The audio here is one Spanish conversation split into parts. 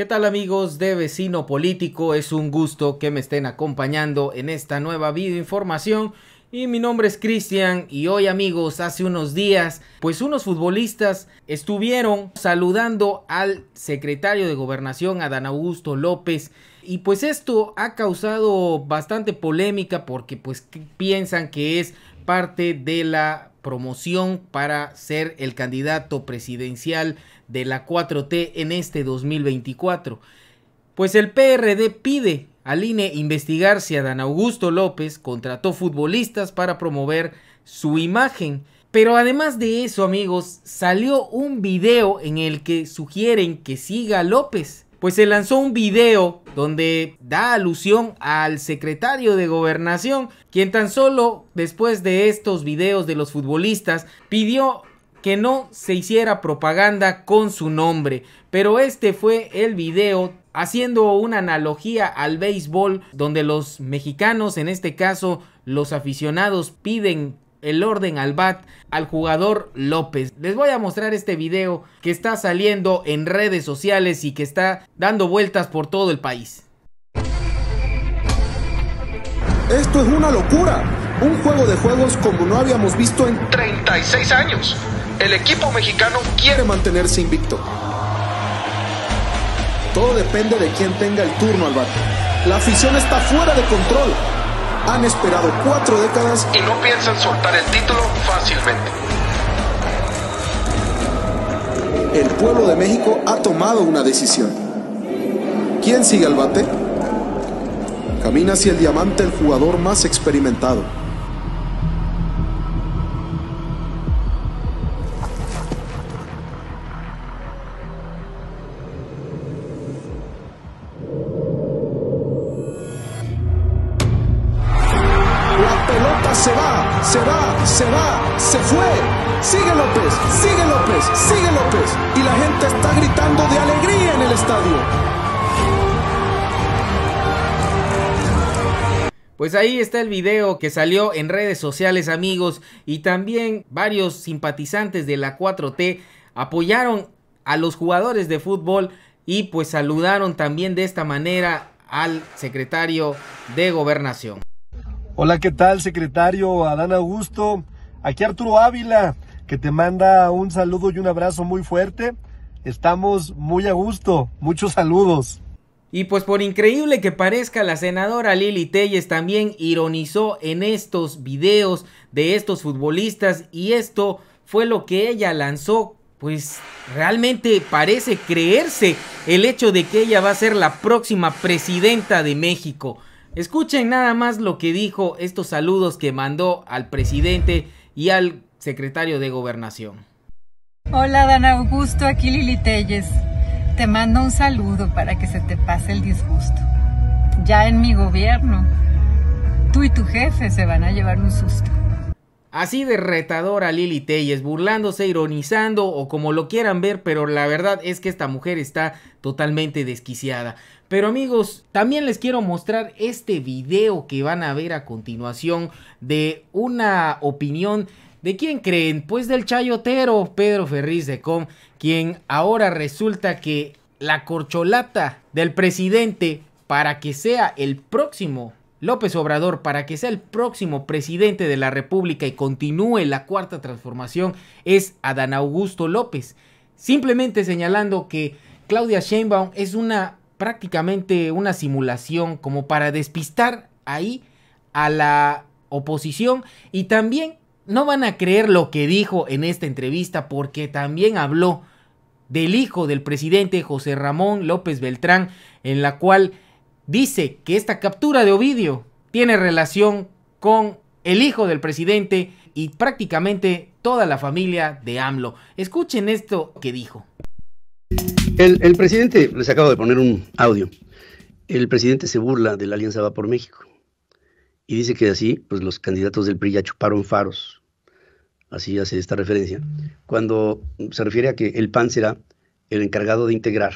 ¿Qué tal amigos de Vecino Político? Es un gusto que me estén acompañando en esta nueva videoinformación y mi nombre es Cristian y hoy amigos, hace unos días, pues unos futbolistas estuvieron saludando al secretario de gobernación, Adán Augusto López, y pues esto ha causado bastante polémica porque pues piensan que es parte de la promoción para ser el candidato presidencial de la 4T en este 2024. Pues el PRD pide al INE investigar si Adán Augusto López contrató futbolistas para promover su imagen. Pero además de eso, amigos, salió un video en el que sugieren que siga López pues se lanzó un video donde da alusión al secretario de gobernación, quien tan solo después de estos videos de los futbolistas pidió que no se hiciera propaganda con su nombre, pero este fue el video haciendo una analogía al béisbol donde los mexicanos, en este caso los aficionados, piden el orden al bat al jugador López. Les voy a mostrar este video que está saliendo en redes sociales y que está dando vueltas por todo el país. Esto es una locura. Un juego de juegos como no habíamos visto en 36 años. El equipo mexicano quiere mantenerse invicto. Todo depende de quién tenga el turno al bat La afición está fuera de control han esperado cuatro décadas y no piensan soltar el título fácilmente. El pueblo de México ha tomado una decisión. ¿Quién sigue al bate? Camina hacia el diamante el jugador más experimentado. se va, se fue. Sigue López, sigue López, sigue López. Y la gente está gritando de alegría en el estadio. Pues ahí está el video que salió en redes sociales amigos y también varios simpatizantes de la 4T apoyaron a los jugadores de fútbol y pues saludaron también de esta manera al secretario de gobernación. Hola, ¿qué tal secretario Adán Augusto? Aquí Arturo Ávila, que te manda un saludo y un abrazo muy fuerte. Estamos muy a gusto. Muchos saludos. Y pues por increíble que parezca, la senadora Lili Telles también ironizó en estos videos de estos futbolistas y esto fue lo que ella lanzó. Pues realmente parece creerse el hecho de que ella va a ser la próxima presidenta de México. Escuchen nada más lo que dijo estos saludos que mandó al presidente y al secretario de Gobernación. Hola, Dan Augusto, aquí Lili Telles. Te mando un saludo para que se te pase el disgusto. Ya en mi gobierno, tú y tu jefe se van a llevar un susto. Así derretadora retadora Lili Telles, burlándose, ironizando o como lo quieran ver, pero la verdad es que esta mujer está totalmente desquiciada. Pero amigos, también les quiero mostrar este video que van a ver a continuación de una opinión ¿De quién creen? Pues del chayotero Pedro Ferriz de Com, quien ahora resulta que la corcholata del presidente para que sea el próximo López Obrador, para que sea el próximo presidente de la República y continúe la cuarta transformación, es Adán Augusto López. Simplemente señalando que Claudia Sheinbaum es una prácticamente una simulación como para despistar ahí a la oposición y también no van a creer lo que dijo en esta entrevista porque también habló del hijo del presidente José Ramón López Beltrán en la cual dice que esta captura de Ovidio tiene relación con el hijo del presidente y prácticamente toda la familia de AMLO. Escuchen esto que dijo. El, presidente, les acabo de poner un audio, el presidente se burla de la Alianza Va por México y dice que así, pues los candidatos del PRI ya chuparon faros, así hace esta referencia, cuando se refiere a que el PAN será el encargado de integrar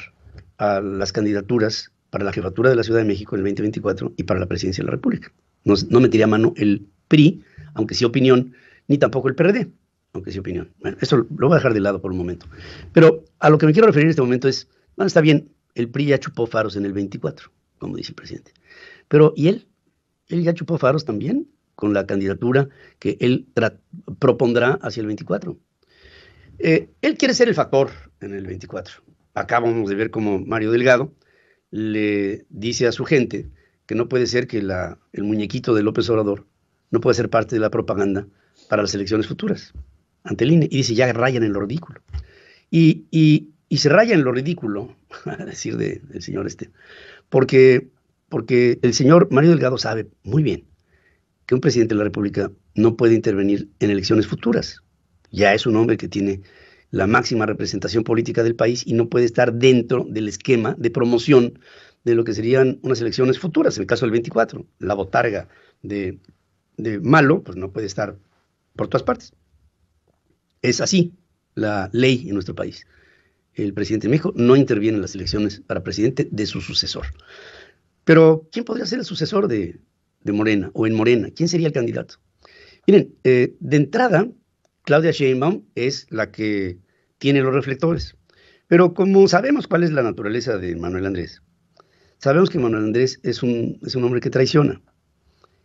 a las candidaturas para la jefatura de la Ciudad de México en el 2024 y para la presidencia de la República. No, no metería mano el PRI, aunque sí opinión, ni tampoco el PRD aunque sí opinión. Bueno, eso lo voy a dejar de lado por un momento. Pero a lo que me quiero referir en este momento es, bueno, está bien, el PRI ya chupó faros en el 24, como dice el presidente. Pero, ¿y él? Él ya chupó faros también con la candidatura que él propondrá hacia el 24. Eh, él quiere ser el factor en el 24. Acabamos de ver cómo Mario Delgado le dice a su gente que no puede ser que la, el muñequito de López Obrador no pueda ser parte de la propaganda para las elecciones futuras ante y dice, ya rayan en lo ridículo. Y, se raya en lo ridículo, a decir del señor este, porque, porque el señor Mario Delgado sabe muy bien que un presidente de la República no puede intervenir en elecciones futuras. Ya es un hombre que tiene la máxima representación política del país y no puede estar dentro del esquema de promoción de lo que serían unas elecciones futuras, en el caso del 24. La botarga de, de Malo, pues no puede estar por todas partes. Es así la ley en nuestro país. El presidente de México no interviene en las elecciones para presidente de su sucesor. Pero, ¿quién podría ser el sucesor de, Morena o en Morena? ¿Quién sería el candidato? Miren, eh, de entrada, Claudia Sheinbaum es la que tiene los reflectores. Pero como sabemos cuál es la naturaleza de Manuel Andrés, sabemos que Manuel Andrés es es un hombre que traiciona.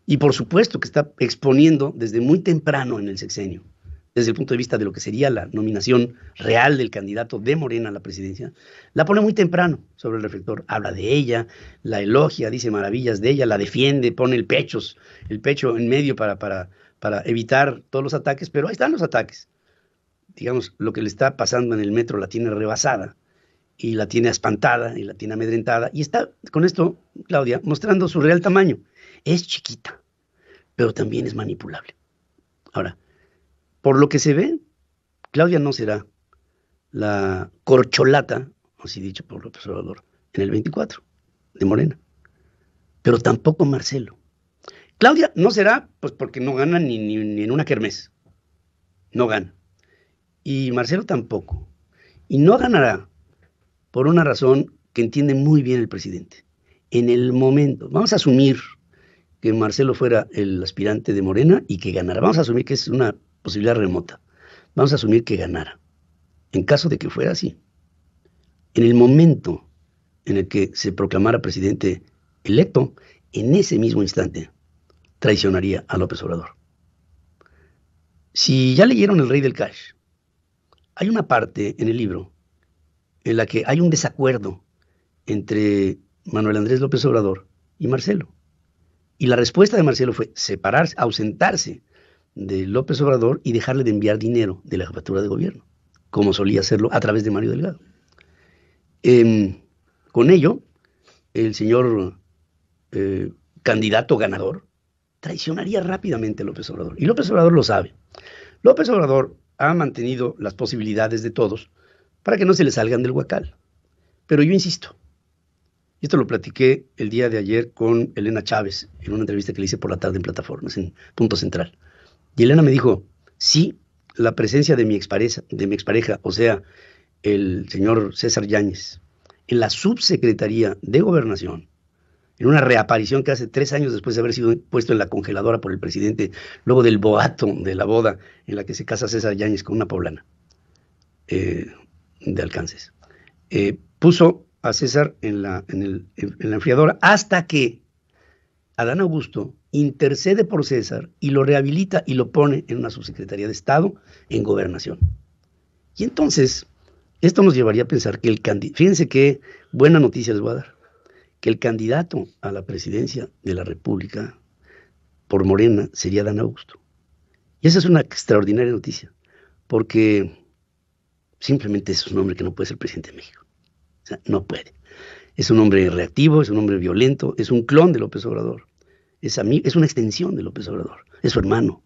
Y por supuesto que está exponiendo desde muy temprano en el sexenio desde el punto de vista de lo que sería la nominación real del candidato de Morena a la presidencia, la pone muy temprano sobre el reflector, habla de ella, la elogia, dice maravillas de ella, la defiende, pone el pecho, el pecho en medio para, para, para evitar todos los ataques, pero ahí están los ataques. Digamos, lo que le está pasando en el metro la tiene rebasada y la tiene espantada y la tiene amedrentada y está con esto, Claudia, mostrando su real tamaño. Es chiquita, pero también es manipulable. Ahora, por lo que se ve, Claudia no será la corcholata, así dicho por López Obrador, en el 24 de Morena. Pero tampoco Marcelo. Claudia no será, pues porque no gana ni, ni en una kermés. No gana. Y Marcelo tampoco. Y no ganará por una razón que entiende muy bien el presidente. En el momento, vamos a asumir que Marcelo fuera el aspirante de Morena y que ganara. Vamos a asumir que es una posibilidad remota, vamos a asumir que ganara, en caso de que fuera así. En el momento en el que se proclamara presidente electo, en ese mismo instante traicionaría a López Obrador. Si ya leyeron El Rey del Cash, hay una parte en el libro en la que hay un desacuerdo entre Manuel Andrés López Obrador y Marcelo. Y la respuesta de Marcelo fue separarse, ausentarse de López Obrador y dejarle de enviar dinero de la jefatura de gobierno, como solía hacerlo a través de Mario Delgado. Em, con ello, el señor eh, candidato ganador traicionaría rápidamente a López Obrador. Y López Obrador lo sabe. López Obrador ha mantenido las posibilidades de todos para que no se le salgan del huacal. Pero yo insisto, y esto lo platiqué el día de ayer con Elena Chávez en una entrevista que le hice por la tarde en plataformas, en Punto Central. Y Elena me dijo, sí, la presencia de mi expareja, de mi expareja o sea, el señor César Yáñez, en la subsecretaría de gobernación, en una reaparición que hace tres años después de haber sido puesto en la congeladora por el presidente, luego del boato de la boda en la que se casa César Yáñez con una poblana eh, de alcances, eh, puso a César en el, en la enfriadora hasta que Adán Augusto intercede por César y lo rehabilita y lo pone en una subsecretaría de Estado en gobernación. Y entonces, esto nos llevaría a pensar que el candidato, fíjense qué buena noticia les voy a dar, que el candidato a la presidencia de la República por Morena sería Adán Augusto. Y esa es una extraordinaria noticia, porque simplemente es un hombre que no puede ser presidente de México. O sea, no puede. Es un hombre reactivo, es un hombre violento, es un clon de López Obrador es, una extensión de López Obrador, es su hermano.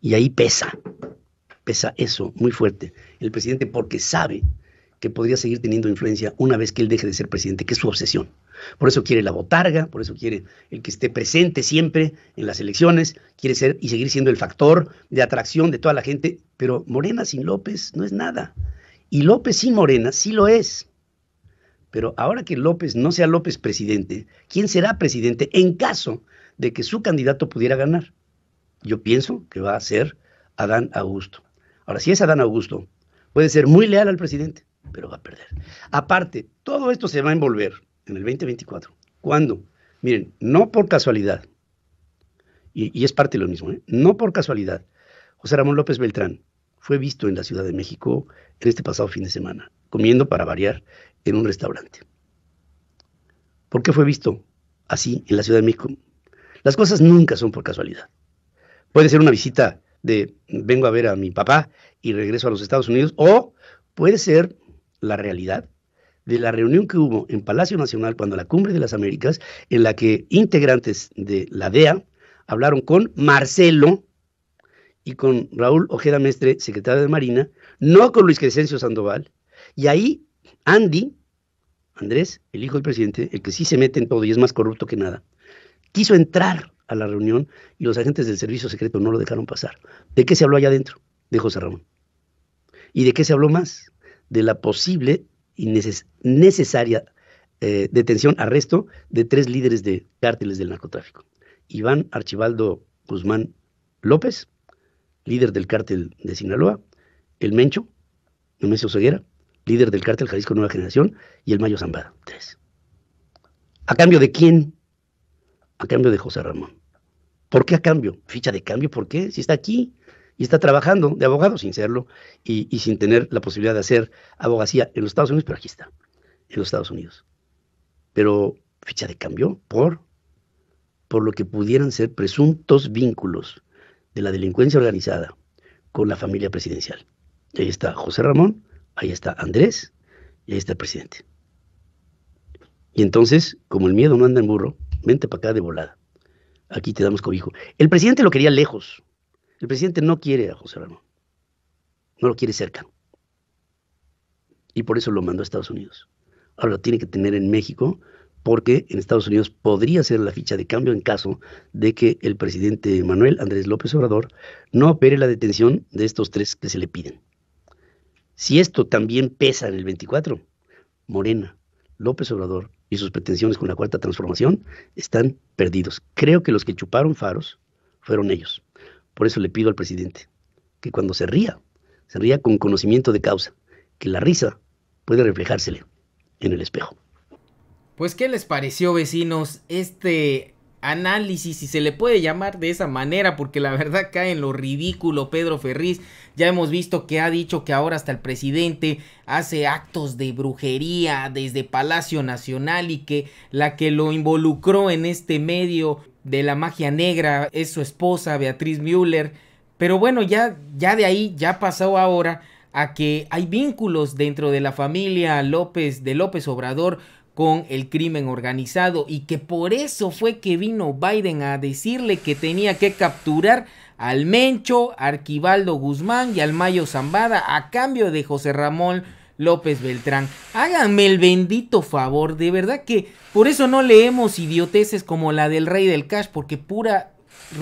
Y ahí pesa, pesa eso muy fuerte. El presidente porque sabe que podría seguir teniendo influencia una vez que él deje de ser presidente, que es su obsesión. Por eso quiere la botarga, por eso quiere el que esté presente siempre en las elecciones, quiere ser y seguir siendo el factor de atracción de toda la gente, pero Morena sin López no es nada. Y López sin Morena sí lo es. Pero ahora que López no sea López presidente, ¿quién será presidente en caso de que su candidato pudiera ganar? Yo pienso que va a ser Adán Augusto. Ahora, si es Adán Augusto, puede ser muy leal al presidente, pero va a perder. Aparte, todo esto se va a envolver en el 2024. ¿Cuándo? Miren, no por casualidad, y, es parte de lo mismo, ¿eh? no por casualidad, José Ramón López Beltrán fue visto en la Ciudad de México en este pasado fin de semana comiendo para variar en un restaurante. ¿Por qué fue visto así en la Ciudad de México? Las cosas nunca son por casualidad. Puede ser una visita de vengo a ver a mi papá y regreso a los Estados Unidos, o puede ser la realidad de la reunión que hubo en Palacio Nacional cuando la Cumbre de las Américas, en la que integrantes de la DEA hablaron con Marcelo y con Raúl Ojeda Mestre, secretario de Marina, no con Luis Crescencio Sandoval, y ahí Andy, Andrés, el hijo del presidente, el que sí se mete en todo y es más corrupto que nada, quiso entrar a la reunión y los agentes del servicio secreto no lo dejaron pasar. ¿De qué se habló allá adentro? De José Ramón. ¿Y de qué se habló más? De la posible y necesaria eh, detención, arresto de tres líderes de cárteles del narcotráfico. Iván Archibaldo Guzmán López, líder del cártel de Sinaloa, el Mencho, Nemesio Ceguera, líder del cártel Jalisco Nueva Generación, y el Mayo Zambada, tres. ¿A cambio de quién? A cambio de José Ramón. ¿Por qué a cambio? Ficha de cambio, ¿por qué? Si está aquí y está trabajando de abogado sin serlo y, sin tener la posibilidad de hacer abogacía en los Estados Unidos, pero aquí está, en los Estados Unidos. Pero ficha de cambio por, por lo que pudieran ser presuntos vínculos de la delincuencia organizada con la familia presidencial. Ahí está José Ramón, Ahí está Andrés y ahí está el presidente. Y entonces, como el miedo no anda en burro, vente para acá de volada. Aquí te damos cobijo. El presidente lo quería lejos. El presidente no quiere a José Ramón. No lo quiere cerca. Y por eso lo mandó a Estados Unidos. Ahora lo tiene que tener en México porque en Estados Unidos podría ser la ficha de cambio en caso de que el presidente Manuel Andrés López Obrador no opere la detención de estos tres que se le piden. Si esto también pesa en el 24, Morena, López Obrador y sus pretensiones con la cuarta transformación están perdidos. Creo que los que chuparon faros fueron ellos. Por eso le pido al presidente que cuando se ría, se ría con conocimiento de causa, que la risa puede reflejársele en el espejo. Pues, ¿qué les pareció, vecinos, este análisis, si se le puede llamar de esa manera, porque la verdad cae en lo ridículo Pedro Ferriz. Ya hemos visto que ha dicho que ahora hasta el presidente hace actos de brujería desde Palacio Nacional y que la que lo involucró en este medio de la magia negra es su esposa Beatriz Müller. Pero bueno, ya, ya de ahí, ya pasó ahora a que hay vínculos dentro de la familia López de López Obrador con el crimen organizado y que por eso fue que vino Biden a decirle que tenía que capturar al Mencho, Arquibaldo Guzmán y al Mayo Zambada a cambio de José Ramón López Beltrán. Háganme el bendito favor, de verdad que por eso no leemos idioteces como la del Rey del Cash, porque pura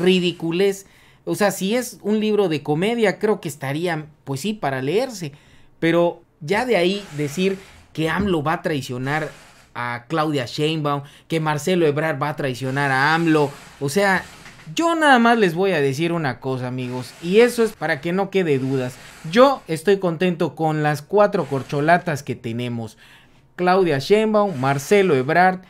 ridiculez. O sea, si es un libro de comedia, creo que estaría, pues sí, para leerse. Pero ya de ahí decir que AMLO va a traicionar a Claudia Sheinbaum, que Marcelo Ebrard va a traicionar a AMLO. O sea, yo nada más les voy a decir una cosa, amigos, y eso es para que no quede dudas. Yo estoy contento con las cuatro corcholatas que tenemos. Claudia Sheinbaum, Marcelo Ebrard,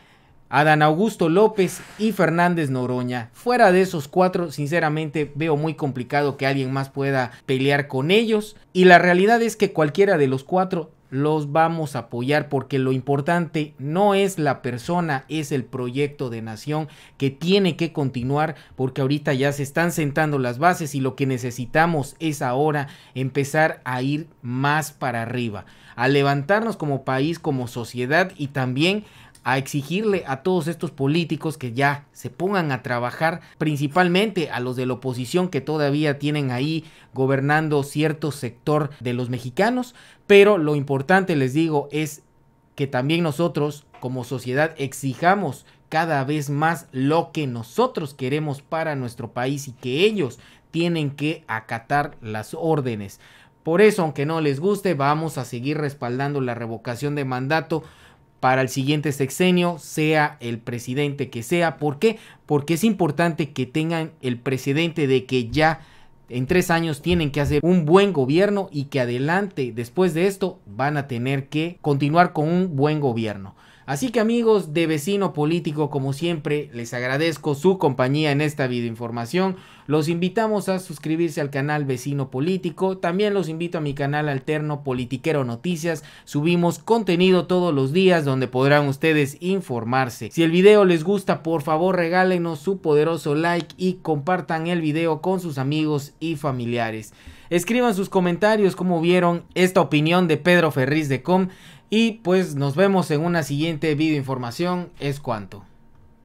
Adán Augusto López y Fernández Noroña. Fuera de esos cuatro, sinceramente veo muy complicado que alguien más pueda pelear con ellos. Y la realidad es que cualquiera de los cuatro los vamos a apoyar porque lo importante no es la persona, es el proyecto de nación que tiene que continuar porque ahorita ya se están sentando las bases y lo que necesitamos es ahora empezar a ir más para arriba, a levantarnos como país, como sociedad y también a exigirle a todos estos políticos que ya se pongan a trabajar, principalmente a los de la oposición que todavía tienen ahí gobernando cierto sector de los mexicanos, pero lo importante les digo es que también nosotros como sociedad exijamos cada vez más lo que nosotros queremos para nuestro país y que ellos tienen que acatar las órdenes. Por eso, aunque no les guste, vamos a seguir respaldando la revocación de mandato para el siguiente sexenio, sea el presidente que sea. ¿Por qué? Porque es importante que tengan el precedente de que ya en tres años tienen que hacer un buen gobierno y que adelante, después de esto, van a tener que continuar con un buen gobierno. Así que amigos de vecino político, como siempre, les agradezco su compañía en esta videoinformación. Los invitamos a suscribirse al canal Vecino Político. También los invito a mi canal alterno Politiquero Noticias. Subimos contenido todos los días donde podrán ustedes informarse. Si el video les gusta, por favor regálenos su poderoso like y compartan el video con sus amigos y familiares. Escriban sus comentarios cómo vieron esta opinión de Pedro Ferriz de Com. Y pues nos vemos en una siguiente video información. Es cuanto.